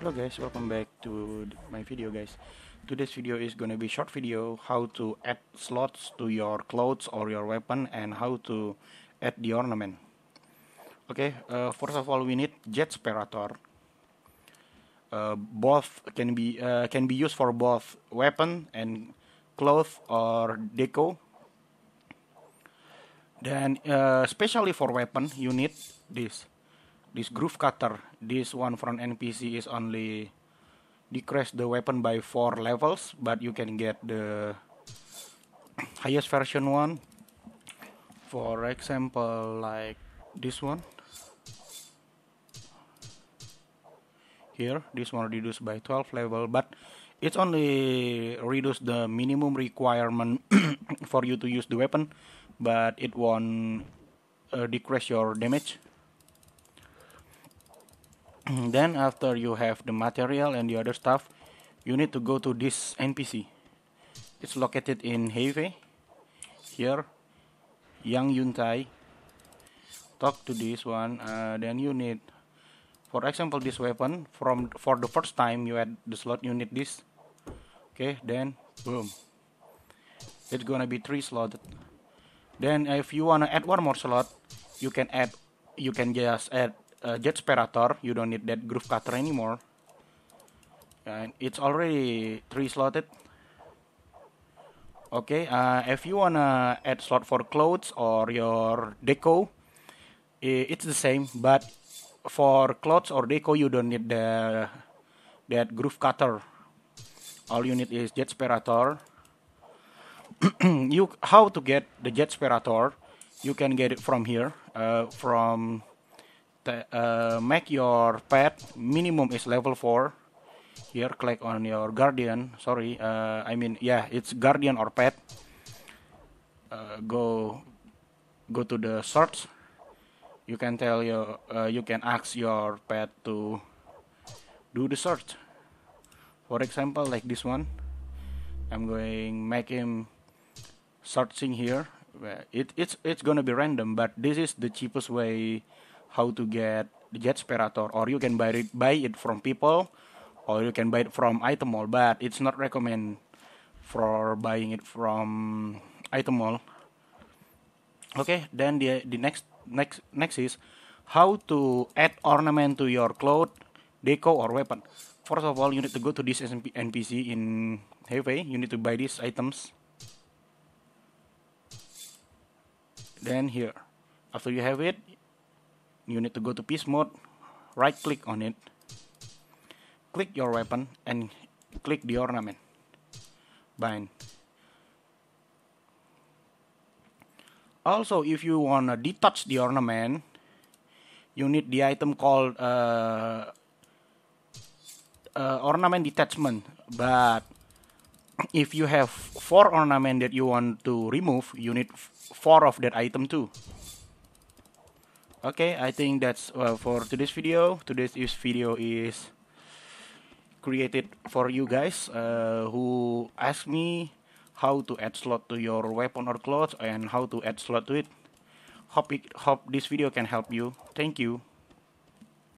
hello guys welcome back to my video guys today's video is gonna be short video how to add slots to your clothes or your weapon and how to add the ornament okay uh, first of all we need jet sparator uh, both can be uh, can be used for both weapon and cloth or deco then especially uh, for weapon you need this this groove cutter this one from npc is only decrease the weapon by four levels but you can get the highest version one for example like this one here this one reduced by 12 level but it's only reduce the minimum requirement for you to use the weapon but it won't uh, decrease your damage Mm, then after you have the material and the other stuff you need to go to this NPC it's located in Heve. here Yang Yuntai talk to this one uh, then you need for example this weapon from for the first time you add the slot you need this okay then boom it's gonna be three slots. then if you wanna add one more slot you can add you can just add uh, jet separator. You don't need that groove cutter anymore. And it's already three slotted. Okay, uh, if you wanna add slot for clothes or your deco, it's the same. But for clothes or deco, you don't need the that groove cutter. All you need is jet separator. you how to get the jet separator? You can get it from here, uh, from uh, make your pet minimum is level 4 here click on your guardian sorry uh, I mean yeah it's guardian or pet uh, go go to the search you can tell your uh, you can ask your pet to do the search for example like this one I'm going make him searching here it, it's it's gonna be random but this is the cheapest way how to get the Jetspirator, or you can buy it buy it from people, or you can buy it from item mall. But it's not recommend for buying it from item mall. Okay, then the the next next next is how to add ornament to your cloth, deco or weapon. First of all, you need to go to this NPC in Heavy. You need to buy these items. Then here, after you have it, you need to go to peace mode, right click on it, click your weapon and click the ornament, bind. Also if you wanna detach the ornament, you need the item called uh, uh, ornament detachment but if you have four ornament that you want to remove you need four of that item too Okay, I think that's uh, for today's video. Today's video is created for you guys uh, who ask me how to add slot to your weapon or clothes and how to add slot to it. Hope, it, hope this video can help you. Thank you.